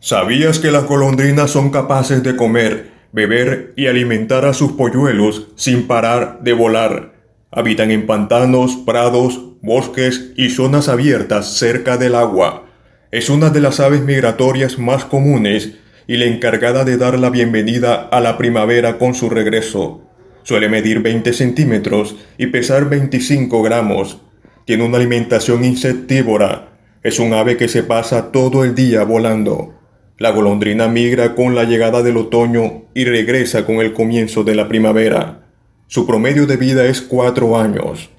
¿Sabías que las golondrinas son capaces de comer, beber y alimentar a sus polluelos sin parar de volar? Habitan en pantanos, prados, bosques y zonas abiertas cerca del agua. Es una de las aves migratorias más comunes y la encargada de dar la bienvenida a la primavera con su regreso. Suele medir 20 centímetros y pesar 25 gramos. Tiene una alimentación insectívora. Es un ave que se pasa todo el día volando. La golondrina migra con la llegada del otoño y regresa con el comienzo de la primavera. Su promedio de vida es cuatro años.